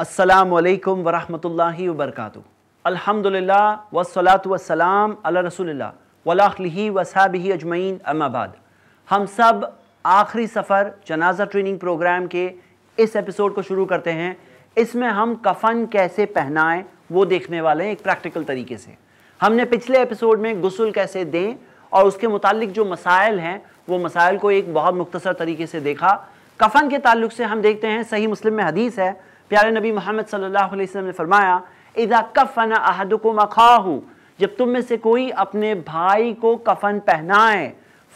असलकम वरहमल वर्क अलहमदिल्ला वसलात वसलाम अल रसोल्ला वलाखली वसाबी अजमैन अमाबाद हम सब आखिरी सफ़र जनाजा ट्रेनिंग प्रोग्राम के इस एपिसोड को शुरू करते हैं इसमें हम कफन कैसे पहनाएं वो देखने वाले हैं एक प्रैक्टिकल तरीके से हमने पिछले एपिसोड में गसल कैसे दें और उसके मुतालिक जो मसाइल हैं वो मसाइल को एक बहुत मुख्तसर तरीके से देखा कफन के ताल्लुक से हम देखते हैं सही मुस्लिम में हदीस है प्यारे नबी मोहम्मद सल्लल्लाहु अलैहि वसल्लम ने फरमाया इदा कफन अहद को अखाहू जब तुम में से कोई अपने भाई को कफन पहनाए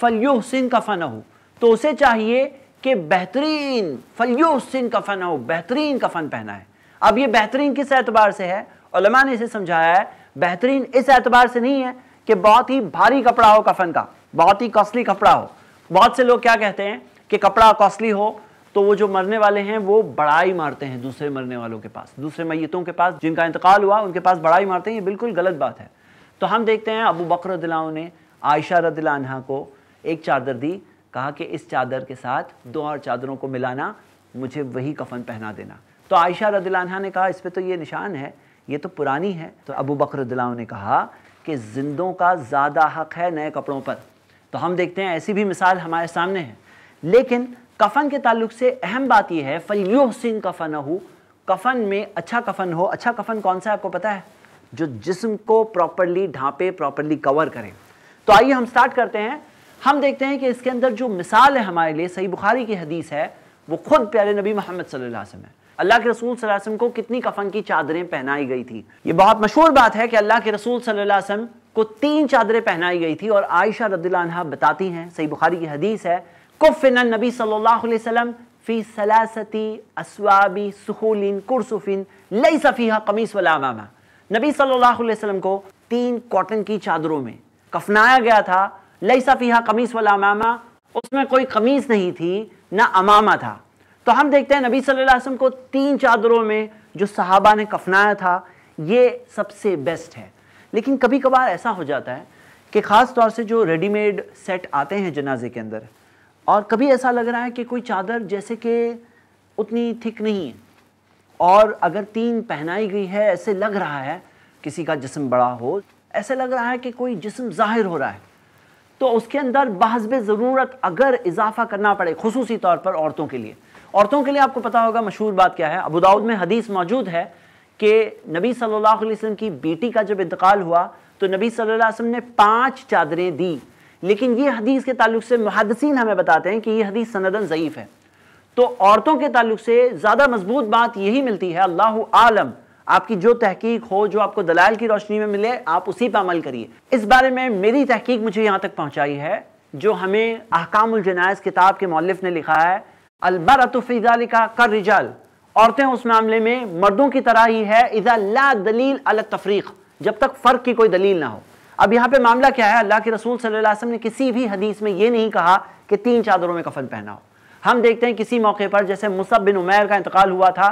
फलियो हसिन कफन हो तो उसे चाहिए कि बेहतरीन फलियो हसिन कफन हो बेहतरीन कफन पहनाए अब ये बेहतरीन किस एतबार से है उलमा ने इसे समझाया है बेहतरीन इस एतबार से नहीं है कि बहुत ही भारी कपड़ा हो कफन का बहुत ही कॉस्टली कपड़ा हो बहुत से लोग क्या कहते हैं कि कपड़ा कॉस्टली हो तो वो जो मरने वाले हैं वो बड़ाई मारते हैं दूसरे मरने वालों के पास दूसरे मैतों के पास जिनका इंतकाल हुआ उनके पास बड़ाई मारते हैं ये बिल्कुल गलत बात है तो हम देखते हैं अबू बकर ने आयशा रदिला को एक चादर दी कहा कि इस चादर के साथ दो और चादरों को मिलाना मुझे वही कफन पहना देना तो आयशा रदिला ने कहा इस पर तो ये निशान है ये तो पुरानी है तो अबू बकर ने कहा कि जिंदों का ज़्यादा हक है नए कपड़ों पर तो हम देखते हैं ऐसी भी मिसाल हमारे सामने है लेकिन कफन के ताल्लुक से अहम बात यह है फलियो सिंह कफन हो कफन में अच्छा कफन हो अच्छा कफन कौन सा आपको पता है जो जिस्म को प्रॉपरली ढांपे प्रॉपरली कवर करें तो आइए हम स्टार्ट करते हैं हम देखते हैं कि इसके अंदर जो मिसाल है हमारे लिए सही बुखारी की हदीस है वो खुद प्यारे नबी मोहम्मद सल्लल्लाहु अलैहि वसल्लम है अल्लाह के रसूल सल्लल्लाहु अलैहि वसल्लम को कितनी कफन की चादरें पहनाई गई थी ये बहुत मशहूर बात है कि अल्लाह के रसूल सल्लल्लाहु अलैहि वसल्लम को तीन चादरें पहनाई गई थी और आयशा रद्दीला बताती हैं सही बुखारी की हदीस है कुफिन नबी सल्लल्लाहु अलैहि वसल्लम फ़ी सलासती असवाबी सहूलिन कुरसुफिन लई सफ़ीहा कमीस वलामा नबी सल्लल्लाहु अलैहि वसल्लम को तीन कॉटन की चादरों में कफनाया गया था लई सफ़ीहा कमीस वलामा उसमें कोई कमीज़ नहीं थी ना अमामा था तो हम देखते हैं नबी सल्लल्लाहु अलैहि वसल्लम को तीन चादरों में जो सहाबा ने कफनाया था ये सबसे बेस्ट है लेकिन कभी कभार ऐसा हो जाता है कि ख़ास तौर से जो रेडीमेड सेट आते हैं जनाजे के अंदर और कभी ऐसा लग रहा है कि कोई चादर जैसे कि उतनी थिक नहीं है और अगर तीन पहनाई गई है ऐसे लग रहा है किसी का जिसम बड़ा हो ऐसे लग रहा है कि कोई जिसम ज़ाहिर हो रहा है तो उसके अंदर बहसब ज़रूरत अगर इजाफा करना पड़े खसूसी तौर पर औरतों के लिए औरतों के लिए आपको पता होगा मशहूर बात क्या है अबूदाऊद में हदीस मौजूद है कि नबी सल्लल्लाहु अलैहि वसल्लम की बेटी का जब इंतकाल हुआ तो नबी सल्लल्लाहु अलैहि वसल्लम ने पांच चादरें दी लेकिन ये हदीस के ताल्लुक से मुहदसिन हमें बताते हैं कि ये हदीस सनदन ज़यीफ़ है तो औरतों के ताल्लुक से ज़्यादा मजबूत बात यही मिलती है अल्लाह आलम आपकी जो तहकीक हो जो आपको दलाल की रोशनी में मिले आप उसी पर अमल करिए इस बारे में मेरी तहकीक मुझे यहाँ तक पहुँचाई है जो हमें अहकामजनायज किताब के मौलफ ने लिखा है अलबर फ़िज़ा लिखा कर रिजाल औरतें उस मामले में मर्दों की तरह ही है इज़ा ला दलील अल तफरीक जब तक फ़र्क की कोई दलील ना हो अब यहाँ पे मामला क्या है अल्लाह के रसूल सल्लल्लाहु अलैहि वसल्लम ने किसी भी हदीस में ये नहीं कहा कि तीन चादरों में कफन पहनाओ हम देखते हैं किसी मौके पर जैसे मुसब बिन उमैर का इंतकाल हुआ था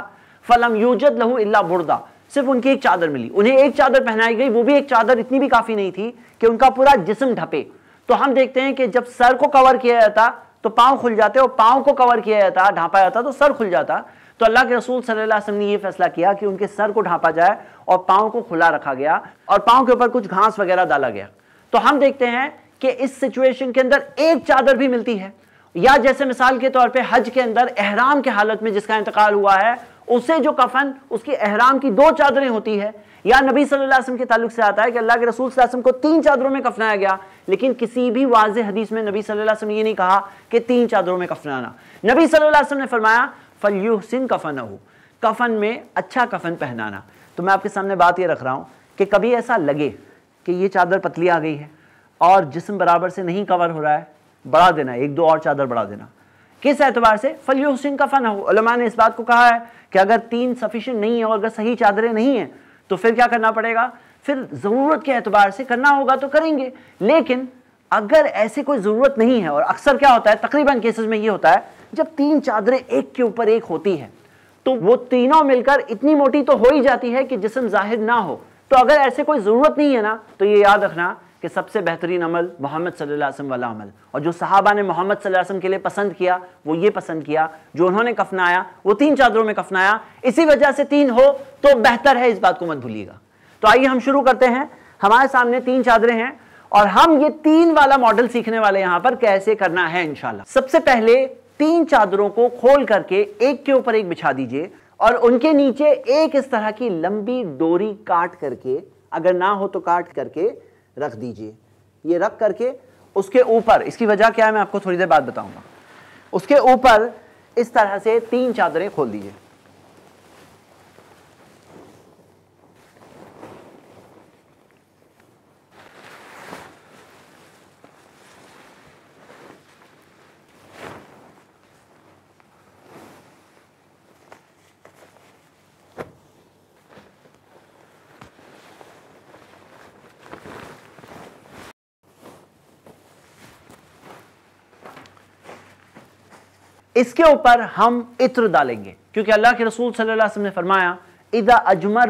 फलम यूजद लहू इल्ला बुरदा सिर्फ उनकी एक चादर मिली उन्हें एक चादर पहनाई गई वो भी एक चादर इतनी भी काफ़ी नहीं थी कि उनका पूरा जिसम ढपे तो हम देखते हैं कि जब सर को कवर किया जाता तो पाँव खुल जाते और पाँव को कवर किया जाता ढांपा जाता तो सर खुल जाता तो अल्लाह के रसूल सल्लल्लाहु ने यह फैसला किया कि उनके सर को ढांपा जाए और पाँव को खुला रखा गया और पाँव के ऊपर कुछ घास वगैरह डाला गया तो हम देखते हैं कि इस सिचुएशन के अंदर एक चादर भी मिलती है या जैसे मिसाल के तौर पे हज के अंदर एहराम के हालत में जिसका इंतकाल हुआ है उसे जो कफन उसकी एहराम की दो चादरें होती है या नबी सल्लल्लाहु अलैहि वसल्लम के ताल्लुक से आता है कि अल्लाह के रसूल सल्लल्लाहु अलैहि वसल्लम को तीन चादरों में कफनाया गया लेकिन किसी भी वाज हदीस में नबी सल्लल्लाहु अलैहि वसल्लम ये नहीं कहा कि तीन चादरों में कफनाना नबी सल्लल्लाहु अलैहि वसल्लम ने फरमाया सिंह कफन हो कफन में अच्छा कफन पहनाना तो मैं आपके सामने बात ये रख रहा हूँ कि कभी ऐसा लगे कि ये चादर पतली आ गई है और जिसम बराबर से नहीं कवर हो रहा है बढ़ा देना एक दो और चादर बढ़ा देना किस एतबार से फली सिंह कफन हो उलमा ने इस बात को कहा है कि अगर तीन सफिशेंट नहीं है और अगर सही चादरें नहीं हैं तो फिर क्या करना पड़ेगा फिर ज़रूरत के एतबार से करना होगा तो करेंगे लेकिन अगर ऐसी कोई ज़रूरत नहीं है और अक्सर क्या होता है तकरीबन केसेस में ये होता है जब तीन चादरें एक के ऊपर एक होती है तो वो तीनों मिलकर इतनी मोटी तो हो ही जाती है कि जिसम जाहिर ना हो तो अगर ऐसे कोई ज़रूरत नहीं है ना तो ये याद रखना कि सबसे बेहतरीन अमल मोहम्मद वसम वाला अमल और जो साहबा ने मोहम्मद वसम के लिए पसंद किया वो ये पसंद किया जो उन्होंने कफनाया वो तीन चादरों में कफनाया इसी वजह से तीन हो तो बेहतर है इस बात को मत भूलिएगा तो आइए हम शुरू करते हैं हमारे सामने तीन चादरें हैं और हम ये तीन वाला मॉडल सीखने वाले यहां पर कैसे करना है इनशाला सबसे पहले तीन चादरों को खोल करके एक के ऊपर एक बिछा दीजिए और उनके नीचे एक इस तरह की लंबी डोरी काट करके अगर ना हो तो काट करके रख दीजिए ये रख करके उसके ऊपर इसकी वजह क्या है मैं आपको थोड़ी देर बाद बताऊंगा उसके ऊपर इस तरह से तीन चादरें खोल दीजिए इसके ऊपर हम इत्र डालेंगे क्योंकि अल्लाह के रसूल सल्लल्लाहु ने फरमाया इदा अजमर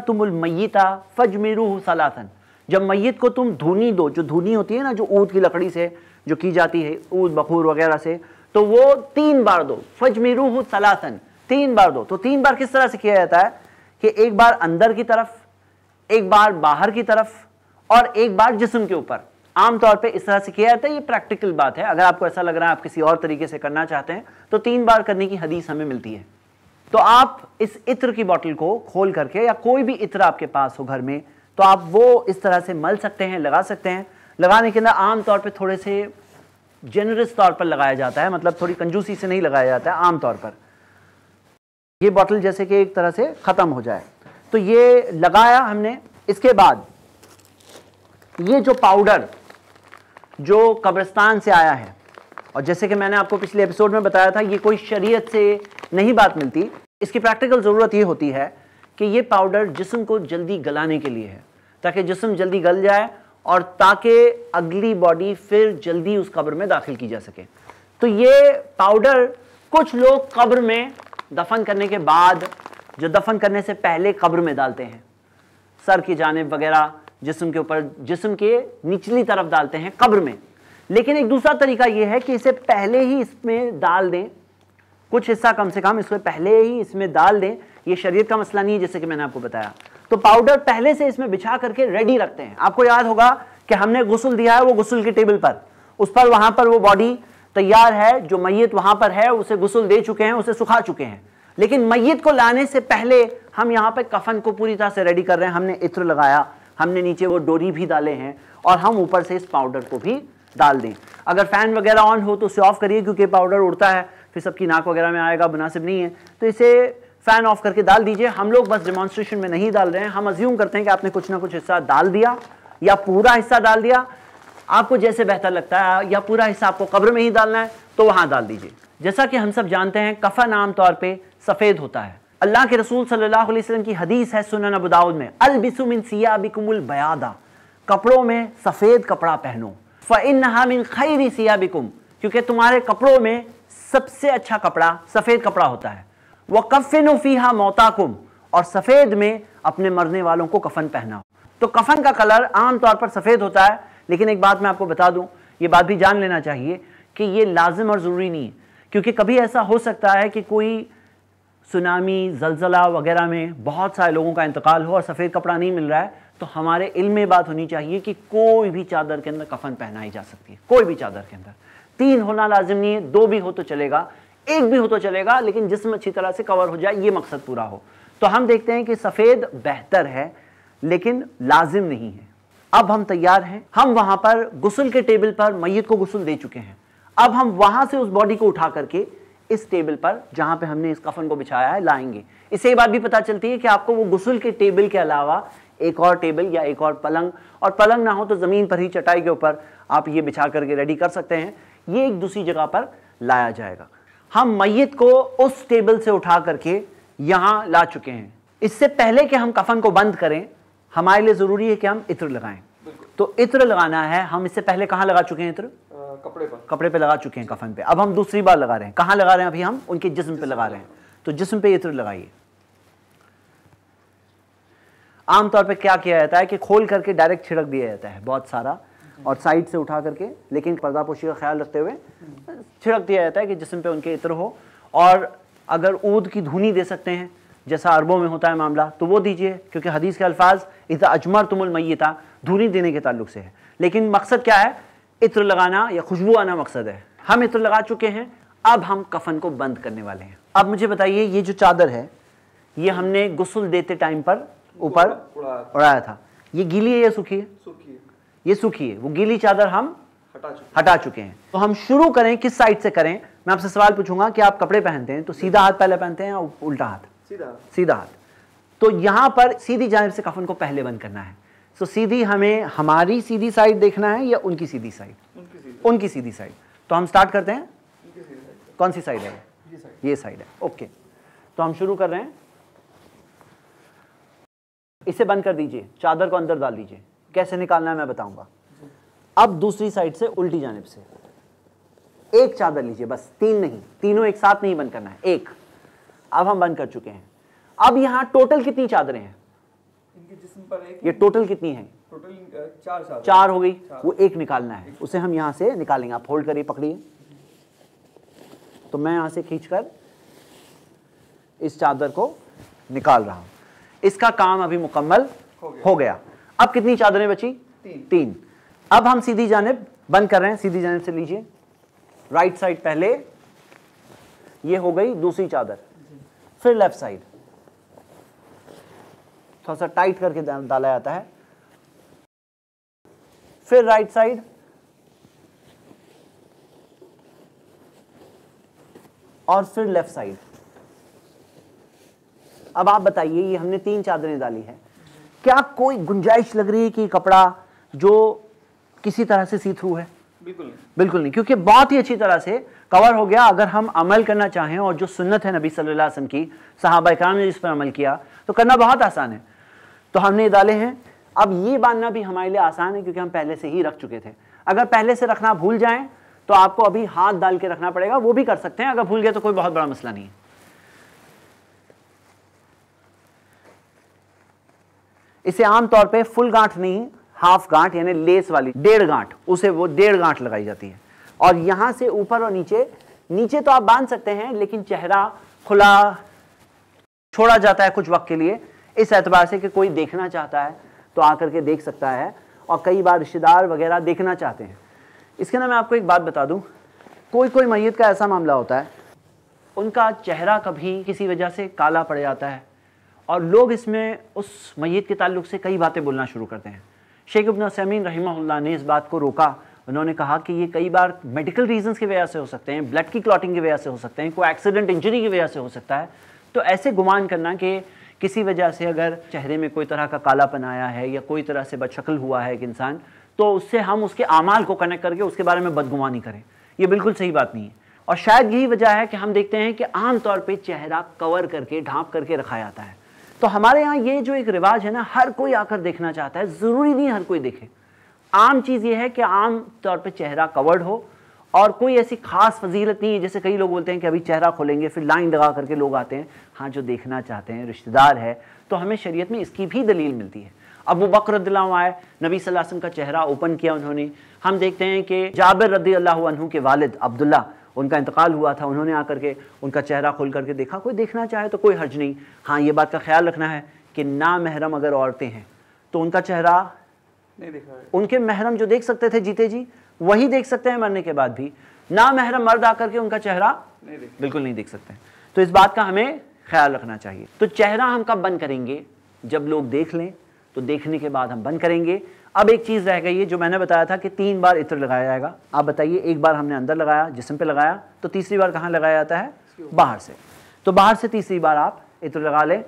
फज मेरू सलातन जब मैत को तुम धुनी दो जो धुनी होती है ना जो ऊद की लकड़ी से जो की जाती है ऊद बखूर वगैरह से तो वो तीन बार दो मेरू सलातन तीन बार दो तो तीन बार किस तरह से किया जाता है कि एक बार अंदर की तरफ एक बार बाहर की तरफ और एक बार जिसम के ऊपर आमतौर पे इस तरह से किया जाता है ये प्रैक्टिकल बात है अगर आपको ऐसा लग रहा है आप किसी और तरीके से करना चाहते हैं तो तीन बार करने की हदीस हमें मिलती है तो आप इस इत्र की बॉटल को खोल करके या कोई भी इत्र आपके पास हो घर में तो आप वो इस तरह से मल सकते हैं लगा सकते हैं लगाने के अंदर आमतौर पर थोड़े से जेनरस तौर पर लगाया जाता है मतलब थोड़ी कंजूसी से नहीं लगाया जाता है आमतौर पर ये बॉटल जैसे कि एक तरह से ख़त्म हो जाए तो ये लगाया हमने इसके बाद ये जो पाउडर जो कब्रिस्तान से आया है और जैसे कि मैंने आपको पिछले एपिसोड में बताया था ये कोई शरीयत से नहीं बात मिलती इसकी प्रैक्टिकल ज़रूरत ये होती है कि ये पाउडर जिसम को जल्दी गलाने के लिए है ताकि जिसम जल्दी गल जाए और ताकि अगली बॉडी फिर जल्दी उस कब्र में दाखिल की जा सके तो ये पाउडर कुछ लोग कब्र में दफन करने के बाद जो दफन करने से पहले कब्र में डालते हैं सर की जानब वगैरह जिसम के ऊपर जिसम के निचली तरफ डालते हैं कब्र में लेकिन एक दूसरा तरीका यह है कि इसे पहले ही इसमें डाल दें कुछ हिस्सा कम से कम इसको पहले ही इसमें डाल दें यह शरीर का मसला नहीं है जैसे कि मैंने आपको बताया तो पाउडर पहले से इसमें बिछा करके रेडी रखते हैं आपको याद होगा कि हमने गुसल दिया है वो गुसल की टेबल पर उस पर वहां पर वो बॉडी तैयार है जो मैयत वहां पर है उसे गुसल दे चुके हैं उसे सुखा चुके हैं लेकिन मैयत को लाने से पहले हम यहाँ पर कफन को पूरी तरह से रेडी कर रहे हैं हमने इत्र लगाया हमने नीचे वो डोरी भी डाले हैं और हम ऊपर से इस पाउडर को भी डाल दें अगर फैन वगैरह ऑन हो तो उसे ऑफ करिए क्योंकि पाउडर उड़ता है फिर सबकी नाक वगैरह में आएगा मुनासिब नहीं है तो इसे फैन ऑफ करके डाल दीजिए हम लोग बस डिमॉन्स्ट्रेशन में नहीं डाल रहे हैं हम अज्यूम करते हैं कि आपने कुछ ना कुछ हिस्सा डाल दिया या पूरा हिस्सा डाल दिया आपको जैसे बेहतर लगता है या पूरा हिस्सा आपको कब्र में ही डालना है तो वहां डाल दीजिए जैसा कि हम सब जानते हैं कफन आमतौर पर सफ़ेद होता है अल्लाह के रसूल सल्लल्लाहु अलैहि वसल्लम की हदीस है सुनन अब दाऊद में अलबिसुमिन सियाबिकुमुल बयादा कपड़ों में सफ़ेद कपड़ा पहनो फ़िन हामिन खैरी सियाबिकुम क्योंकि तुम्हारे कपड़ों में सबसे अच्छा कपड़ा सफ़ेद कपड़ा होता है वह कफ़िन फ़ीहा मोताकुम और सफ़ेद में अपने मरने वालों को कफन पहनाओ तो कफन का कलर आम तौर पर सफ़ेद होता है लेकिन एक बात मैं आपको बता दूं ये बात भी जान लेना चाहिए कि ये लाजम और ज़रूरी नहीं है क्योंकि कभी ऐसा हो सकता है कि कोई सुनामी जलजला वगैरह में बहुत सारे लोगों का इंतकाल हो और सफ़ेद कपड़ा नहीं मिल रहा है तो हमारे इल्म में बात होनी चाहिए कि कोई भी चादर के अंदर कफन पहनाई जा सकती है कोई भी चादर के अंदर तीन होना लाजिम नहीं है दो भी हो तो चलेगा एक भी हो तो चलेगा लेकिन जिसम अच्छी तरह से कवर हो जाए ये मकसद पूरा हो तो हम देखते हैं कि सफ़ेद बेहतर है लेकिन लाजिम नहीं है अब हम तैयार हैं हम वहाँ पर गसल के टेबल पर मैत को गसल दे चुके हैं अब हम वहाँ से उस बॉडी को उठा करके इस टेबल पर जहां पे हमने इस कफन को बिछाया है लाएंगे इससे ये बात भी पता चलती है कि आपको वो गुसल के टेबल के अलावा एक और टेबल या एक और पलंग और पलंग ना हो तो ज़मीन पर ही चटाई के ऊपर आप ये बिछा करके रेडी कर सकते हैं ये एक दूसरी जगह पर लाया जाएगा हम मैत को उस टेबल से उठा करके यहाँ ला चुके हैं इससे पहले कि हम कफन को बंद करें हमारे लिए ज़रूरी है कि हम इत्र लगाएं तो इत्र लगाना है हम इससे पहले कहाँ लगा चुके हैं इत्र कपड़े पर कपड़े पे लगा चुके हैं कफन पे अब हम दूसरी बार लगा रहे हैं कहाँ लगा रहे हैं अभी हम उनके जिस्म पे लगा रहे हैं तो जिस्म पे इत्र तो लगाइए आमतौर पे क्या किया जाता है कि खोल करके डायरेक्ट छिड़क दिया जाता है बहुत सारा और साइड से उठा करके लेकिन पर्दापोशी का ख्याल रखते हुए छिड़क दिया जाता है कि जिसम पे उनके इत्र हो और अगर ऊद की धुनी दे सकते हैं जैसा अरबों में होता है मामला तो वो दीजिए क्योंकि हदीस के अल्फाज इज़ अजमर तुमुल मैता धुनी देने के ताल्लुक से है लेकिन मकसद क्या है इत्र लगाना या खुशबू आना मकसद है हम इत्र लगा चुके हैं अब हम कफन को बंद करने वाले हैं अब मुझे बताइए ये जो चादर है ये हमने गुसल देते टाइम पर ऊपर उड़ाया था ये गीली है या सूखी है सूखी है ये सूखी है वो गीली चादर हम हटा चुके हटा चुके हैं तो हम शुरू करें किस साइड से करें मैं आपसे सवाल पूछूंगा कि आप कपड़े पहनते हैं तो सीधा हाथ पहले पहनते हैं या उल्टा हाथ सीधा सीधा हाथ तो यहां पर सीधी जानब से कफन को पहले बंद करना है so, तो सीधी हमें हमारी सीधी साइड देखना है या उनकी सीधी साइड उनकी सीधी साइड तो हम स्टार्ट करते हैं कौन सी साइड है ये साइड है ओके तो हम शुरू कर रहे हैं इसे बंद कर दीजिए चादर को अंदर डाल दीजिए कैसे निकालना है मैं बताऊंगा अब दूसरी साइड से उल्टी जानब से एक चादर लीजिए बस तीन नहीं तीनों एक साथ नहीं बंद करना है एक अब हम बंद कर चुके हैं अब यहां टोटल कितनी चादरें हैं इनके जिस्म पर एक ये टोटल कितनी है टोटल चार साथ चार हो गई चार। वो एक निकालना है उसे हम यहाँ से निकालेंगे आप होल्ड करिए पकड़िए तो मैं यहाँ से खींचकर इस चादर को निकाल रहा हूँ इसका काम अभी मुकम्मल हो गया, हो गया। अब कितनी चादरें बची तीन तीन अब हम सीधी जानब बंद कर रहे हैं सीधी जानब से लीजिए राइट साइड पहले ये हो गई दूसरी चादर फिर लेफ्ट साइड थोड़ा सा टाइट करके डाला जाता है फिर राइट साइड और फिर लेफ्ट साइड अब आप बताइए ये हमने तीन चादरें डाली है क्या कोई गुंजाइश लग रही है कि कपड़ा जो किसी तरह से सी थ्रू है बिल्कुल नहीं बिल्कुल नहीं क्योंकि बहुत ही अच्छी तरह से कवर हो गया अगर हम अमल करना चाहें और जो सुन्नत है नबी सल्लल्लाहु अलैहि वसल्लम की सहाबा इकराम ने जिस पर अमल किया तो करना बहुत आसान है तो हमने डाले हैं अब ये बांधना भी हमारे लिए आसान है क्योंकि हम पहले से ही रख चुके थे अगर पहले से रखना भूल जाएं तो आपको अभी हाथ डाल के रखना पड़ेगा वो भी कर सकते हैं अगर भूल गए तो कोई बहुत बड़ा मसला नहीं है इसे आमतौर पे फुल गांठ नहीं हाफ गांठ यानी लेस वाली डेढ़ गांठ उसे वो डेढ़ गांठ लगाई जाती है और यहां से ऊपर और नीचे नीचे तो आप बांध सकते हैं लेकिन चेहरा खुला छोड़ा जाता है कुछ वक्त के लिए इस एतबार से कि कोई देखना चाहता है तो आकर के देख सकता है और कई बार रिश्तेदार वगैरह देखना चाहते हैं इसके ना मैं आपको एक बात बता दूं कोई कोई मैत का ऐसा मामला होता है उनका चेहरा कभी किसी वजह से काला पड़ जाता है और लोग इसमें उस मैत के ताल्लुक से कई बातें बोलना शुरू करते हैं शेख इबन सैमीन रहीमल्ला ने इस बात को रोका उन्होंने कहा कि ये कई बार मेडिकल रीजंस की वजह से हो सकते हैं ब्लड की क्लॉटिंग की वजह से हो सकते हैं कोई एक्सीडेंट इंजरी की वजह से हो सकता है तो ऐसे गुमान करना कि किसी वजह से अगर चेहरे में कोई तरह का कालापन आया है या कोई तरह से बदशक्ल हुआ है एक इंसान तो उससे हम उसके अमाल को कनेक्ट करके उसके बारे में बदगुमानी करें ये बिल्कुल सही बात नहीं है और शायद यही वजह है कि हम देखते हैं कि आम तौर पे चेहरा कवर करके ढांप करके रखा जाता है तो हमारे यहाँ ये जो एक रिवाज है ना हर कोई आकर देखना चाहता है ज़रूरी नहीं हर कोई देखे आम चीज़ ये है कि आम तौर पे चेहरा कवर्ड हो और कोई ऐसी खास फजीलत नहीं है जैसे कई लोग बोलते हैं कि अभी चेहरा खोलेंगे फिर लाइन लगा करके लोग आते हैं हाँ जो देखना चाहते हैं रिश्तेदार है तो हमें शरीयत में इसकी भी दलील मिलती है वो बकर आए नबी वसम का चेहरा ओपन किया उन्होंने हम देखते हैं कि जाबिर रदी अल्लाह के वालिद अब्दुल्ला उनका इंतकाल हुआ था उन्होंने आकर के उनका चेहरा खोल करके देखा कोई देखना चाहे तो कोई हर्ज नहीं हाँ ये बात का ख्याल रखना है कि ना महरम अगर औरतें हैं तो उनका चेहरा नहीं देखा उनके महरम जो देख सकते थे जीते जी वही देख सकते हैं मरने के बाद भी ना महरम मर्द आकर के उनका चेहरा नहीं बिल्कुल नहीं देख सकते तो इस बात का हमें ख्याल रखना चाहिए तो चेहरा हम कब बंद करेंगे जब लोग देख लें तो देखने के बाद हम बंद करेंगे अब एक चीज़ रह गई है जो मैंने बताया था कि तीन बार इत्र लगाया जाएगा आप बताइए एक बार हमने अंदर लगाया जिसम पे लगाया तो तीसरी बार कहाँ लगाया जाता है बाहर से तो बाहर से तीसरी बार आप इत्र लगा लें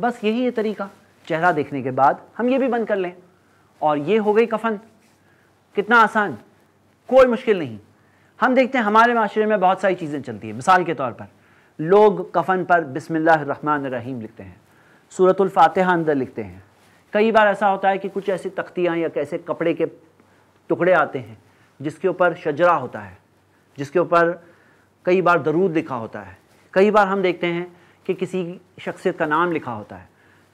बस यही है तरीका चेहरा देखने के बाद हम ये भी बंद कर लें और ये हो गई कफन कितना आसान कोई मुश्किल नहीं हम देखते हैं हमारे माशरे में बहुत सारी चीज़ें चलती हैं मिसाल के तौर पर लोग कफन पर बिसमिल्लाहमान रहीम लिखते हैं सूरतुल्फातहा अंदर लिखते हैं कई बार ऐसा होता है कि कुछ ऐसी तख्तियाँ या कैसे कपड़े के टुकड़े आते हैं जिसके ऊपर शजरा होता है जिसके ऊपर कई बार दरूद लिखा होता है कई बार हम देखते हैं कि किसी शख्सियत का नाम लिखा होता है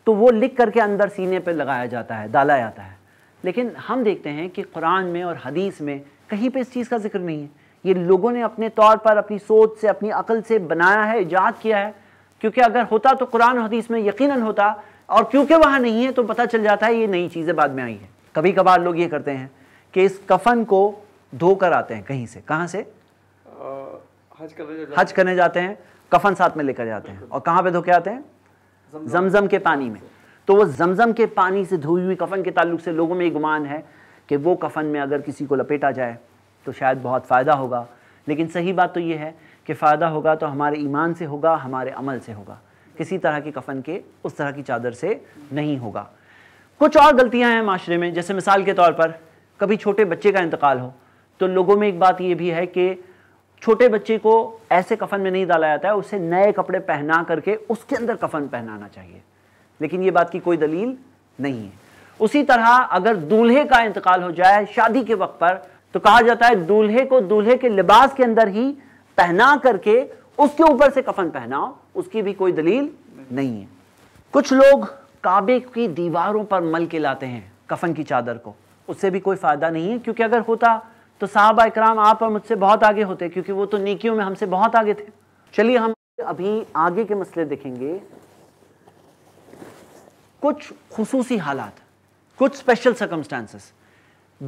तो वो लिख करके अंदर सीने पर लगाया जाता है डाला जाता है लेकिन हम देखते हैं कि कुरान में और हदीस में कहीं पर इस चीज़ का जिक्र नहीं है ये लोगों ने अपने तौर पर अपनी सोच से अपनी अकल से बनाया है ईजाद किया है क्योंकि अगर होता तो कुरान हदीस में यकीनन होता और क्योंकि वहाँ नहीं है तो पता चल जाता है ये नई चीज़ें बाद में आई हैं कभी कभार लोग ये करते हैं कि इस कफन को धोकर आते हैं कहीं से कहाँ से हज करने हज करने जाते हैं कफन साथ में लेकर जाते हैं और कहाँ पे धो के आते हैं जमजम के पानी में तो वो जमजम के पानी से धोई हुई कफन के ताल्लुक से लोगों में गुमान है कि वो कफन में अगर किसी को लपेटा जाए तो शायद बहुत फ़ायदा होगा लेकिन सही बात तो ये है कि फ़ायदा होगा तो हमारे ईमान से होगा हमारे अमल से होगा किसी तरह के कफन के उस तरह की चादर से नहीं होगा कुछ और गलतियां हैं माशरे में जैसे मिसाल के तौर पर कभी छोटे बच्चे का इंतकाल हो तो लोगों में एक बात यह भी है कि छोटे बच्चे को ऐसे कफन में नहीं डाला जाता है उसे नए कपड़े पहना करके उसके अंदर कफन पहनाना चाहिए लेकिन ये बात की कोई दलील नहीं है उसी तरह अगर दूल्हे का इंतकाल हो जाए शादी के वक्त पर तो कहा जाता है दूल्हे को दूल्हे के लिबास के अंदर ही पहना करके उसके ऊपर से कफन पहनाओ उसकी भी कोई दलील नहीं है कुछ लोग काबे की दीवारों पर मल के लाते हैं कफन की चादर को उससे भी कोई फायदा नहीं है क्योंकि अगर होता तो साहबा इक्राम आप और मुझसे बहुत आगे होते क्योंकि वो तो नेकियों में हमसे बहुत आगे थे चलिए हम अभी आगे के मसले देखेंगे कुछ खसूसी हालात कुछ स्पेशल सर्कमस्टांसिस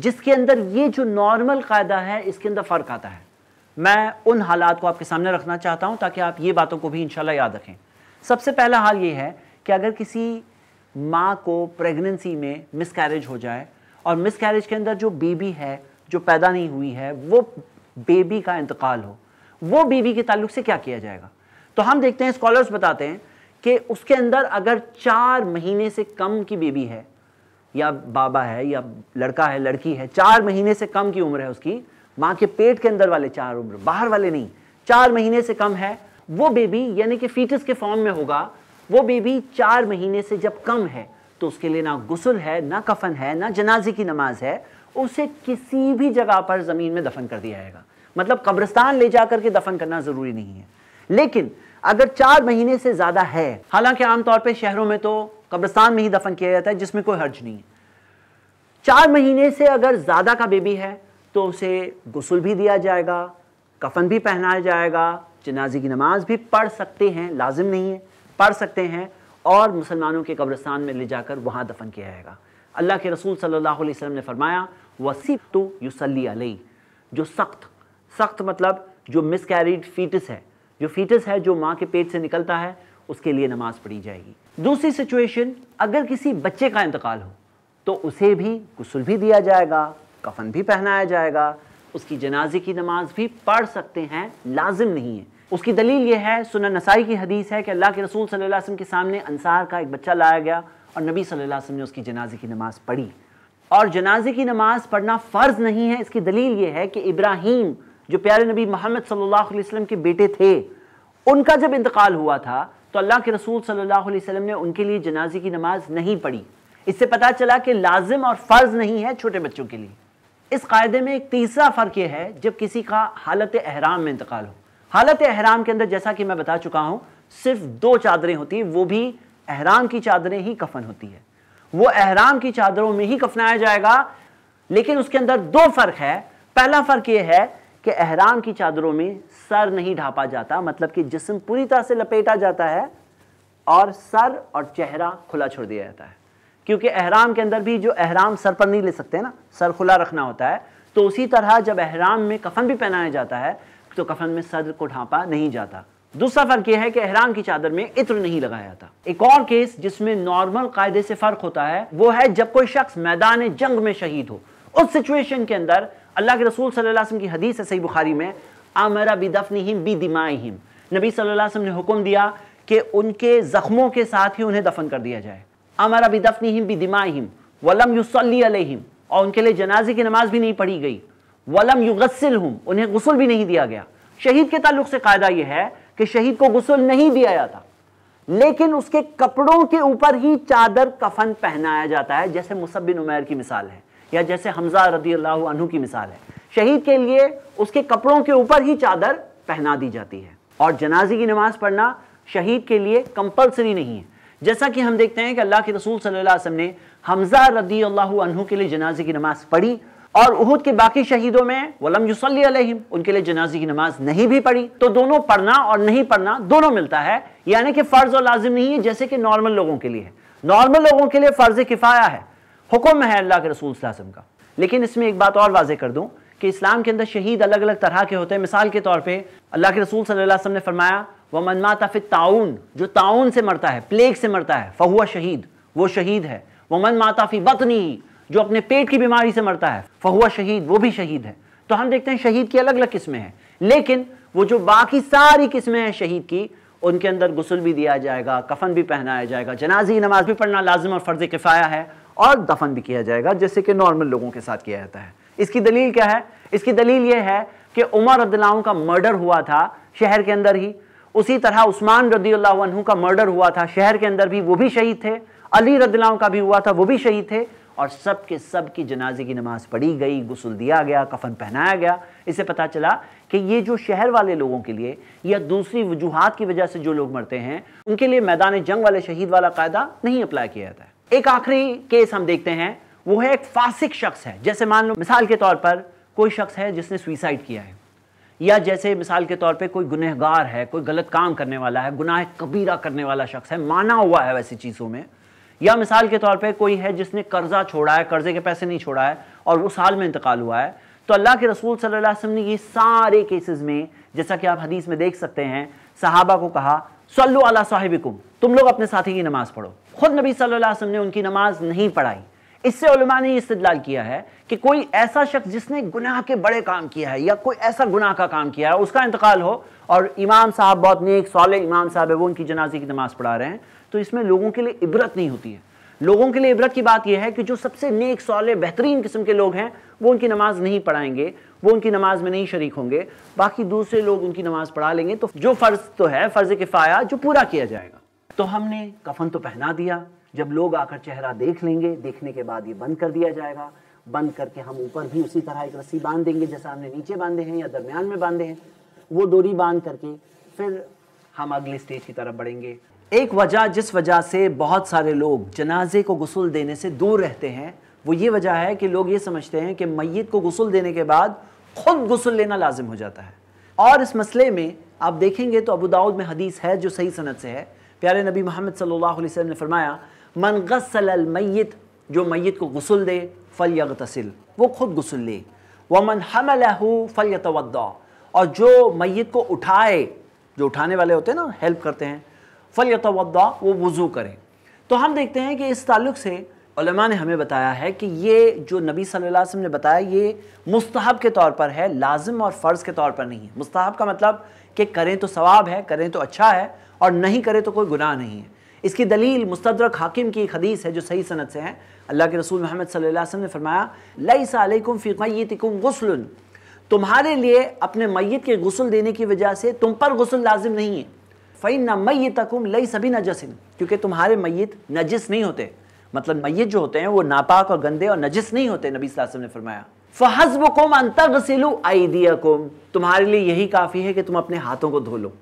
जिसके अंदर ये जो नॉर्मल कायदा है इसके अंदर फ़र्क आता है मैं उन हालात को आपके सामने रखना चाहता हूँ ताकि आप ये बातों को भी इंशाल्लाह याद रखें सबसे पहला हाल ये है कि अगर किसी माँ को प्रेगनेंसी में मिसकैरेज हो जाए और मिसकैरेज के अंदर जो बेबी है जो पैदा नहीं हुई है वो बेबी का इंतकाल हो वो बेबी के ताल्लुक से क्या किया जाएगा तो हम देखते हैं स्कॉलर्स बताते हैं कि उसके अंदर अगर चार महीने से कम की बेबी है या बाबा है या लड़का है लड़की है चार महीने से कम की उम्र है उसकी माँ के पेट के अंदर वाले चार उम्र बाहर वाले नहीं चार महीने से कम है वो बेबी यानी कि फीटस के फॉर्म में होगा वो बेबी चार महीने से जब कम है तो उसके लिए ना गुसल है ना कफन है ना जनाजे की नमाज है उसे किसी भी जगह पर ज़मीन में दफन कर दिया जाएगा मतलब कब्रिस्तान ले जाकर के दफन करना ज़रूरी नहीं है लेकिन अगर चार महीने से ज़्यादा है हालांकि आमतौर पर शहरों में तो कब्रिस्तान में ही दफन किया जाता है जिसमें कोई हर्ज नहीं है चार महीने से अगर ज़्यादा का बेबी है तो उसे गसल भी दिया जाएगा कफन भी पहनाया जाएगा जनाजे की नमाज भी पढ़ सकते हैं लाजिम नहीं है पढ़ सकते हैं और मुसलमानों के कब्रिस्तान में ले जाकर वहां दफन किया जाएगा अल्लाह के रसूल सल्लल्लाहु अलैहि वसल्लम ने फरमाया वसीब तो युसली अलई जो सख्त सख्त मतलब जो मिसकैरिड फीटस है जो फीटस है जो माँ के पेट से निकलता है उसके लिए नमाज़ पढ़ी जाएगी दूसरी सिचुएशन अगर किसी बच्चे का इंतकाल हो तो उसे भी गसल भी दिया जाएगा कफन भी पहनाया जाएगा उसकी जनाजे की नमाज भी पढ़ सकते हैं लाजिम नहीं है उसकी दलील यह है सुना नसाई की हदीस है कि अल्लाह के रसूल सल्लल्लाहु अलैहि वसल्लम के सामने अंसार का एक बच्चा लाया गया और नबी सल्लल्लाहु अलैहि वसल्लम ने उसकी जनाजे की नमाज़ पढ़ी और जनाजे की नमाज पढ़ना फ़र्ज नहीं है इसकी दलील ये है कि इब्राहिम जो प्यारे नबी मोहम्मद सल्लल्लाहु अलैहि वसल्लम के बेटे थे उनका जब इंतकाल हुआ था तो अल्लाह के रसूल सल्लल्लाहु अलैहि वसल्लम ने उनके लिए जनाजे की नमाज नहीं पढ़ी इससे पता चला कि लाजिम और फ़र्ज नहीं है छोटे बच्चों के लिए इस कायदे में एक तीसरा फ़र्क यह है जब किसी का हालत अहराम में इंतकाल हो हालत अहराम के अंदर जैसा कि मैं बता चुका हूँ सिर्फ दो चादरें होती हैं वो भी अहराम की चादरें ही कफन होती है वो अहराम की चादरों में ही कफनाया जाएगा लेकिन उसके अंदर दो फर्क है पहला फर्क ये है कि अहराम की चादरों में सर नहीं ढापा जाता मतलब कि जिसम पूरी तरह से लपेटा जाता है और सर और चेहरा खुला छोड़ दिया जाता है क्योंकि अहराम के अंदर भी जो अहराम सर पर नहीं ले सकते ना सर खुला रखना होता है तो उसी तरह जब अहराम में कफन भी पहनाया जाता है तो कफन में सर को ढांपा नहीं जाता दूसरा फर्क यह है कि अहराम की चादर में इत्र नहीं लगाया था एक और केस जिसमें नॉर्मल कायदे से फर्क होता है वो है जब कोई शख्स मैदान जंग में शहीद हो उस सिचुएशन के अंदर अल्लाह के रसूल सल्लल्लाहु अलैहि वसल्लम की हदीस है सही बुखारी में आमरा बिदफनी हिम बी दिमाई हिम नबी सल्लल्लाहु अलैहि वसल्लम ने हुक्म दिया कि उनके ज़ख्मों के साथ ही उन्हें दफन कर दिया जाए आमरा बिदफनी हिम बी दिमाई हिम वलम युसली अलहिम और उनके लिए जनाजे की नमाज भी नहीं पढ़ी गई वलम युगसिल उन्हें गसल भी नहीं दिया गया शहीद के ताल्लुक से कायदा यह है कि शहीद को गुसल नहीं दिया जाता लेकिन उसके कपड़ों के ऊपर ही चादर कफन पहनाया जाता है जैसे मुसबिन उमैर की मिसाल है या जैसे हमजा रदी अल्लाह की मिसाल है शहीद के लिए उसके कपड़ों के ऊपर ही चादर पहना दी जाती है और जनाजे की नमाज पढ़ना शहीद के लिए कंपलसरी नहीं है जैसा कि हम देखते हैं कि अल्लाह के रसूल सल्लल्लाहु अलैहि वसल्लम ने हमजा रदी अल्लाह के लिए जनाजे की नमाज पढ़ी और उहद के बाकी शहीदों में वलम युसली उनके लिए जनाजी की नमाज नहीं भी पढ़ी तो दोनों पढ़ना और नहीं पढ़ना दोनों मिलता है यानी कि फ़र्ज और लाजिम नहीं है जैसे कि नॉर्मल लोगों के लिए है नॉर्मल लोगों के लिए फ़र्ज किफ़ाया है हुक्म है अल्लाह के रसूल वसम का लेकिन इसमें एक बात और वाजे कर दूँ कि इस्लाम के अंदर शहीद अलग अलग तरह के होते हैं मिसाल के तौर पर अल्लाह के रसूल सल्लल्लाहु अलैहि वसल्लम ने फरमाया वह मनमा तफ़ ताउन जो ताउन से मरता है प्लेग से मरता है फहुआ शहीद वो शहीद है मन माता फ़ी बतनी जो अपने पेट की बीमारी से मरता है फहुआ शहीद वो भी शहीद है तो हम देखते हैं शहीद की अलग अलग किस्में हैं लेकिन वो जो बाकी सारी किस्में हैं शहीद की उनके अंदर गुसल भी दिया जाएगा कफन भी पहनाया जाएगा जनाजी नमाज भी पढ़ना लाजम और फ़र्ज किफ़ाया है और दफन भी किया जाएगा जैसे कि नॉर्मल लोगों के साथ किया जाता है इसकी दलील क्या है इसकी दलील ये है कि उमर रदलाओं का मर्डर हुआ था शहर के अंदर ही उसी तरह उस्मान रदी अल्लाह का मर्डर हुआ था शहर के अंदर भी वो भी शहीद थे अली रदलाओं का भी हुआ था वो भी शहीद थे और सब के सब की जनाजे की नमाज़ पढ़ी गई गसल दिया गया कफन पहनाया गया इससे पता चला कि ये जो शहर वाले लोगों के लिए या दूसरी वजूहत की वजह से जो लोग मरते हैं उनके लिए मैदान जंग वाले शहीद वाला कायदा नहीं अप्लाई किया जाता है एक आखिरी केस हम देखते हैं वो है एक फासिक शख्स है जैसे मान लो मिसाल के तौर पर कोई शख्स है जिसने सुइसाइड किया है या जैसे मिसाल के तौर पे कोई गुनहगार है कोई गलत काम करने वाला है गुनाह कबीरा करने वाला शख्स है माना हुआ है वैसी चीज़ों में या मिसाल के तौर पे कोई है जिसने कर्जा छोड़ा है कर्जे के पैसे नहीं छोड़ा है और वो साल में इंतकाल हुआ है तो अल्लाह के रसूल सल्लासम ने ये सारे केसेस में जैसा कि आप हदीस में देख सकते हैं साहबा को कहा सल्लु अला साहिबिकुम तुम लोग अपने साथी की नमाज पढ़ो खुद नबी सल्लल्लाहु अलैहि वसल्लम ने उनकी नमाज नहीं पढ़ाई इससे उलमा ने इस्तदलाल किया है कि कोई ऐसा शख्स जिसने गुनाह के बड़े काम किया है या कोई ऐसा गुनाह का काम किया है उसका इंतकाल हो और इमाम साहब बहुत नेक सौले इमाम साहब है वो उनकी जनाजे की नमाज पढ़ा रहे हैं तो इसमें लोगों के लिए इबरत नहीं होती है लोगों के लिए इबरत की बात यह है कि जो सबसे नेक सौले बेहतरीन किस्म के लोग हैं वो उनकी नमाज नहीं पढ़ाएंगे वो उनकी नमाज में नहीं शरीक होंगे बाकी दूसरे लोग उनकी नमाज पढ़ा लेंगे तो जो फ़र्ज़ तो है फ़र्ज़ किफ़ाया जो पूरा किया जाएगा तो हमने कफन तो पहना दिया जब लोग आकर चेहरा देख लेंगे देखने के बाद ये बंद कर दिया जाएगा बंद करके हम ऊपर भी उसी तरह एक रस्सी बांध देंगे जैसा हमने नीचे बांधे हैं या दरमियान में बांधे हैं वो डोरी बांध करके फिर हम अगले स्टेज की तरफ बढ़ेंगे एक वजह जिस वजह से बहुत सारे लोग जनाजे को गसल देने से दूर रहते हैं वो ये वजह है कि लोग ये समझते हैं कि मैत को गसल देने के बाद ख़ुद गसल लेना लाजिम हो जाता है और इस मसले में आप देखेंगे तो अबू दाऊद में हदीस है जो सही सनत से है प्यारे नबी मोहम्मद सल्लल्लाहु अलैहि वसल्लम ने फरमाया मन गसल मैत जो मैत को गसल दे फल यगतसिल वो खुद गसल ले व मन हमल फल यतवदा और जो मैत को उठाए जो उठाने वाले होते हैं ना हेल्प करते हैं फलियत वो वज़ू करें तो हम देखते हैं कि इस ताल्लुक़ से ने हमें बताया है कि ये जो नबी सल्लल्लाहु अलैहि वसल्लम ने बताया ये मुस्तहब के तौर पर है लाजिम और फ़र्ज़ के तौर पर नहीं है मुस्तहब का मतलब कि करें तो सवाब है करें तो अच्छा है और नहीं करें तो कोई गुनाह नहीं है इसकी दलील मुस्तरक हाकिम की एक हदीस है जो सही सनत से है अल्लाह के रसूल महमद सल्लल्लाहु अलैहि वसल्लम ने फरमाया लई सलकुम फ़िकम गसल तुम्हारे लिए अपने मैत के गसल देने की वजह से तुम पर गसल लाजिम नहीं है फ़ैन मई तकुम लई सभी नजसिन क्योंकि तुम्हारे मैत नजिस नहीं होते मतलब मैत जो होते हैं वो नापाक और गंदे और नजिस नहीं होते नबी वसल्लम ने फरमाया फ़हज़ अंतर वसीलू आई तुम्हारे लिए यही काफ़ी है कि तुम अपने हाथों को धो लो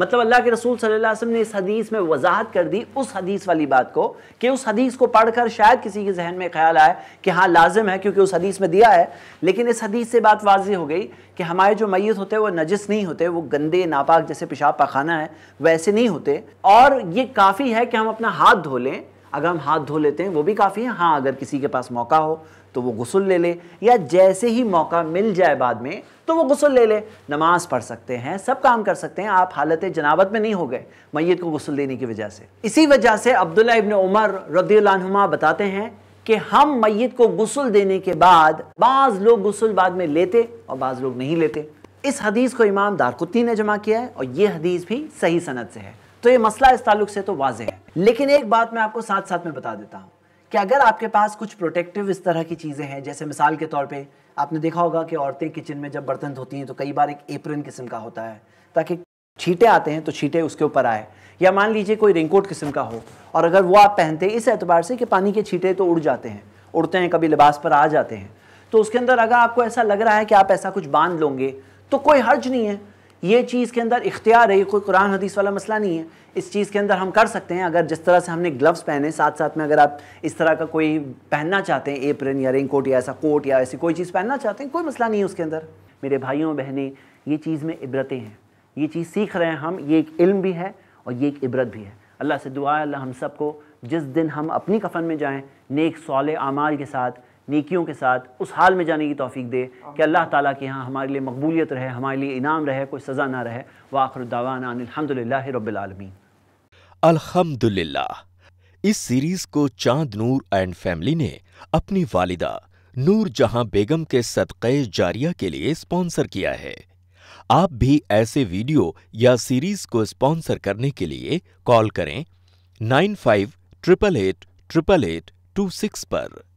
मतलब अल्लाह के रसूल सल्लल्लाहु अलैहि वसल्लम ने इस हदीस में वजाहत कर दी उस हदीस वाली बात को कि उस हदीस को पढ़कर शायद किसी के जहन में ख्याल आए कि हाँ लाजिम है क्योंकि उस हदीस में दिया है लेकिन इस हदीस से बात वाजी हो गई कि हमारे जो मैत होते हैं वो नजस नहीं होते वो गंदे नापाक जैसे पेशाब पखाना है वैसे नहीं होते और ये काफ़ी है कि हम अपना हाथ धो लें अगर हम हाथ धो लेते हैं वो भी काफ़ी है हाँ अगर किसी के पास मौका हो तो वो गसल ले ले या जैसे ही मौका मिल जाए बाद में तो वो गसल ले ले नमाज पढ़ सकते हैं सब काम कर सकते हैं आप हालत जनाबत में नहीं हो गए मैत को गसल देने की वजह से इसी वजह से अब्दुल्ला इबन उमर रदील्हुमा बताते हैं कि हम मैत को गसल देने के बाद बाज़ लोग गसल बाद में लेते और बाज़ लोग नहीं लेते इस हदीस को इमाम दारकुत्ती ने जमा किया है और ये हदीस भी सही सनत से है तो ये मसला इस ताल्लुक से तो वाज है लेकिन एक बात मैं आपको साथ साथ में बता देता हूँ कि अगर आपके पास कुछ प्रोटेक्टिव इस तरह की चीज़ें हैं जैसे मिसाल के तौर पर आपने देखा होगा कि औरतें किचन में जब बर्तन धोती हैं तो कई बार एक एप्रन किस्म का होता है ताकि छीटे आते हैं तो छीटे उसके ऊपर आए या मान लीजिए कोई रेनकोट किस्म का हो और अगर वो आप पहनते हैं इस एतबार से कि पानी के छीटे तो उड़ जाते हैं उड़ते हैं कभी लिबास पर आ जाते हैं तो उसके अंदर अगर आपको ऐसा लग रहा है कि आप ऐसा कुछ बांध लोगे तो कोई हर्ज नहीं है ये चीज़ के अंदर इख्तियार है कोई कुरान हदीस वाला मसला नहीं है इस चीज़ के अंदर हम कर सकते हैं अगर जिस तरह से हमने ग्लव्स पहने साथ साथ में अगर आप इस तरह का कोई पहनना चाहते हैं एप्रन या रेन कोट या ऐसा कोट या ऐसी कोई चीज़ पहनना चाहते हैं कोई मसला नहीं है उसके अंदर मेरे भाइयों बहनें ये चीज़ में इबरतें हैं ये चीज़ सीख रहे हैं हम ये एक इल्म भी है और ये एक इबरत भी है अल्लाह से दुआ अल्लाह हम सबको जिस दिन हम अपनी कफन में जाएँ नेक सौले आमाल के साथ नेकियों के साथ उस हाल में जाने की तोफ़ी दे कि अल्लाह ताला के यहाँ हमारे लिए मकबूलियत रहे हमारे लिए इनाम रहे कोई सज़ा ना रहे व आखिर दावाना रबालमीन अलहमदिल्ला इस सीरीज़ को चांद नूर एंड फैमिली ने अपनी वालिदा नूर जहां बेगम के सदक़े जारिया के लिए स्पॉन्सर किया है आप भी ऐसे वीडियो या सीरीज़ को स्पॉन्सर करने के लिए कॉल करें nine five triple eight triple eight two six पर